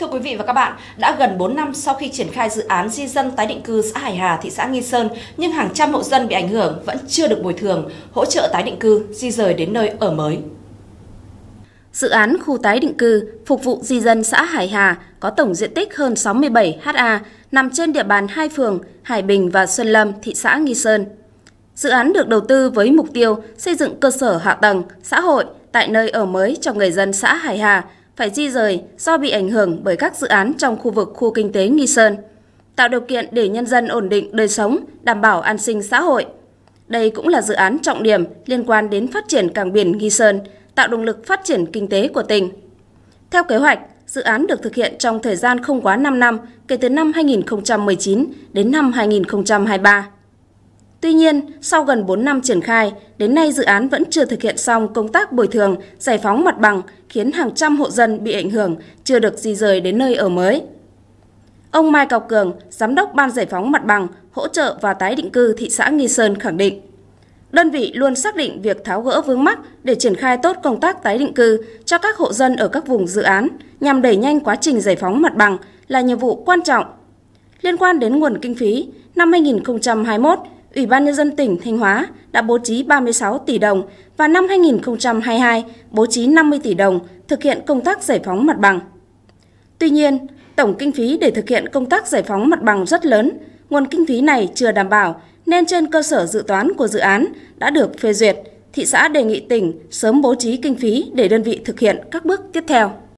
Thưa quý vị và các bạn, đã gần 4 năm sau khi triển khai dự án di dân tái định cư xã Hải Hà, thị xã Nghi Sơn, nhưng hàng trăm hộ dân bị ảnh hưởng vẫn chưa được bồi thường, hỗ trợ tái định cư, di rời đến nơi ở mới. Dự án khu tái định cư phục vụ di dân xã Hải Hà có tổng diện tích hơn 67 ha, nằm trên địa bàn hai phường Hải Bình và Xuân Lâm, thị xã Nghi Sơn. Dự án được đầu tư với mục tiêu xây dựng cơ sở hạ tầng, xã hội tại nơi ở mới cho người dân xã Hải Hà, phải di rời do bị ảnh hưởng bởi các dự án trong khu vực khu kinh tế Nghi Sơn, tạo điều kiện để nhân dân ổn định đời sống, đảm bảo an sinh xã hội. Đây cũng là dự án trọng điểm liên quan đến phát triển cảng biển Nghi Sơn, tạo động lực phát triển kinh tế của tỉnh. Theo kế hoạch, dự án được thực hiện trong thời gian không quá 5 năm kể từ năm 2019 đến năm 2023. Tuy nhiên, sau gần 4 năm triển khai, đến nay dự án vẫn chưa thực hiện xong công tác bồi thường, giải phóng mặt bằng, khiến hàng trăm hộ dân bị ảnh hưởng, chưa được di rời đến nơi ở mới. Ông Mai Cao Cường, Giám đốc Ban Giải phóng Mặt bằng, Hỗ trợ và Tái định cư thị xã Nghi Sơn khẳng định, đơn vị luôn xác định việc tháo gỡ vướng mắc để triển khai tốt công tác tái định cư cho các hộ dân ở các vùng dự án nhằm đẩy nhanh quá trình giải phóng mặt bằng là nhiệm vụ quan trọng. Liên quan đến nguồn kinh phí, năm 2021, Ủy ban Nhân dân tỉnh Thanh Hóa đã bố trí 36 tỷ đồng và năm 2022 bố trí 50 tỷ đồng thực hiện công tác giải phóng mặt bằng. Tuy nhiên, tổng kinh phí để thực hiện công tác giải phóng mặt bằng rất lớn, nguồn kinh phí này chưa đảm bảo nên trên cơ sở dự toán của dự án đã được phê duyệt, thị xã đề nghị tỉnh sớm bố trí kinh phí để đơn vị thực hiện các bước tiếp theo.